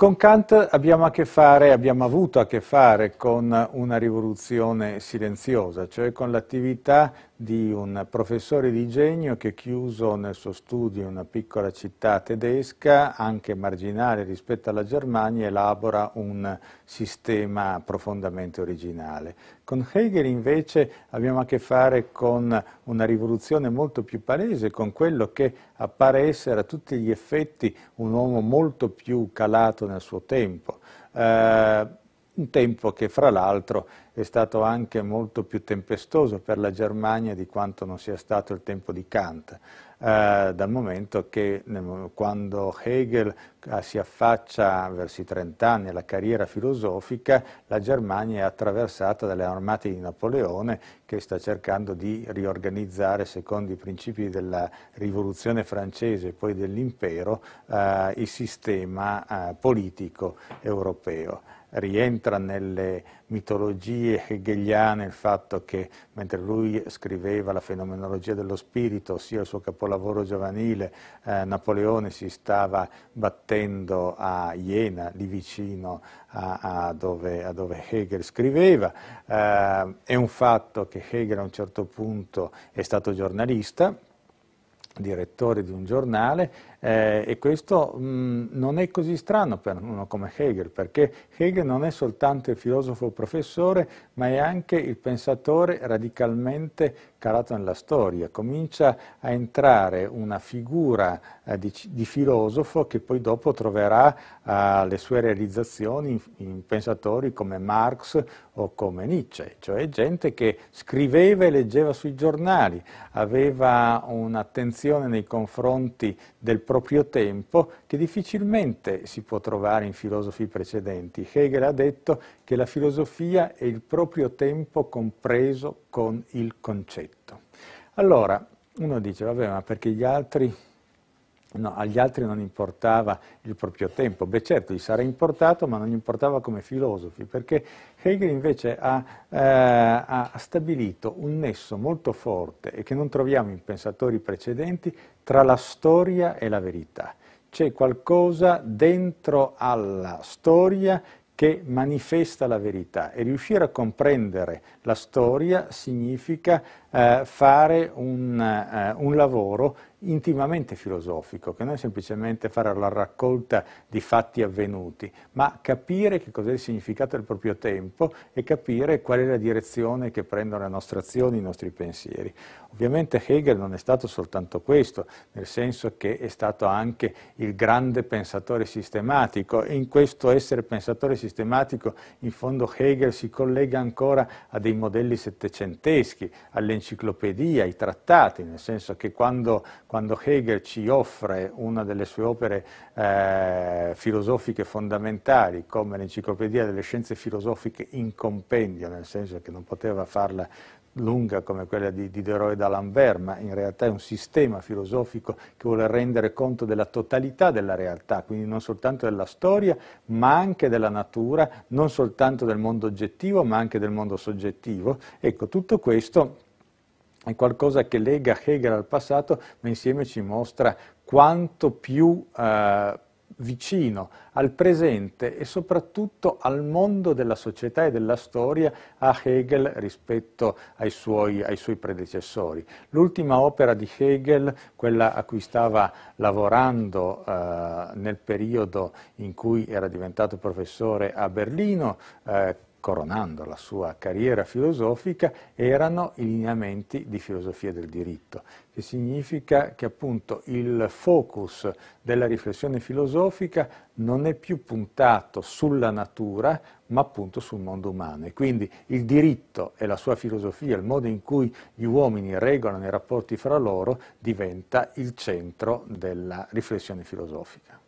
Con Kant abbiamo a che fare, abbiamo avuto a che fare con una rivoluzione silenziosa, cioè con l'attività di un professore di genio che chiuso nel suo studio in una piccola città tedesca, anche marginale rispetto alla Germania, elabora un sistema profondamente originale. Con Hegel invece abbiamo a che fare con una rivoluzione molto più palese, con quello che appare essere a tutti gli effetti un uomo molto più calato nel suo tempo, eh, un tempo che fra l'altro è stato anche molto più tempestoso per la Germania di quanto non sia stato il tempo di Kant, eh, dal momento che quando Hegel eh, si affaccia verso i 30 anni alla carriera filosofica, la Germania è attraversata dalle armate di Napoleone che sta cercando di riorganizzare secondo i principi della rivoluzione francese e poi dell'impero eh, il sistema eh, politico europeo. Rientra nelle mitologie teorie hegeliane il fatto che mentre lui scriveva la fenomenologia dello spirito, ossia il suo capolavoro giovanile, eh, Napoleone si stava battendo a Iena, lì vicino a, a, dove, a dove, Hegel scriveva. Eh, è un fatto che Hegel a un certo punto è stato giornalista, direttore di un giornale eh, e questo mh, non è così strano per uno come Hegel, perché Hegel non è soltanto il filosofo professore, ma è anche il pensatore radicalmente calato nella storia. Comincia a entrare una figura eh, di, di, filosofo che poi dopo troverà eh, le sue realizzazioni in, in pensatori come Marx o come Nietzsche, cioè gente che scriveva e leggeva sui giornali, aveva un'attenzione nei confronti del proprio tempo che difficilmente si può trovare in filosofi precedenti. Hegel ha detto che la filosofia è il proprio tempo compreso con il concetto. Allora, uno dice, vabbè, ma perché gli altri No, agli altri non importava il proprio tempo, beh certo gli sarà importato ma non gli importava come filosofi, perché Hegel invece ha, eh, ha stabilito un nesso molto forte e che non troviamo in pensatori precedenti tra la storia e la verità. C'è qualcosa dentro alla storia che manifesta la verità e riuscire a comprendere la storia significa eh, fare un, eh, un lavoro intimamente filosofico, che non è semplicemente fare la raccolta di fatti avvenuti, ma capire che cos'è il significato del proprio tempo e capire qual è la direzione che prendono le nostre azioni, i nostri pensieri. Ovviamente Hegel non è stato soltanto questo, nel senso che è stato anche il grande pensatore sistematico e in questo essere pensatore sistematico in fondo Hegel si collega ancora a dei modelli settecenteschi, all'enciclopedia, ai trattati, nel senso che quando quando Hegel ci offre una delle sue opere eh, filosofiche fondamentali, come l'Enciclopedia delle Scienze Filosofiche in compendio, nel senso che non poteva farla lunga come quella di Diderot e d'Alembert, ma in realtà è un sistema filosofico che vuole rendere conto della totalità della realtà, quindi non soltanto della storia, ma anche della natura, non soltanto del mondo oggettivo, ma anche del mondo soggettivo. Ecco, tutto questo è qualcosa che lega Hegel al passato, ma insieme ci mostra quanto più eh, vicino al presente e soprattutto al mondo della società e della storia a Hegel rispetto ai suoi, ai suoi predecessori. L'ultima opera di Hegel, quella a cui stava lavorando eh, nel periodo in cui era diventato professore a Berlino, eh, coronando la sua carriera filosofica, erano i lineamenti di filosofia del diritto, che significa che appunto il focus della riflessione filosofica non è più puntato sulla natura, ma appunto sul mondo umano. E quindi il diritto e la sua filosofia, il modo in cui gli uomini regolano i rapporti fra loro, diventa il centro della riflessione filosofica.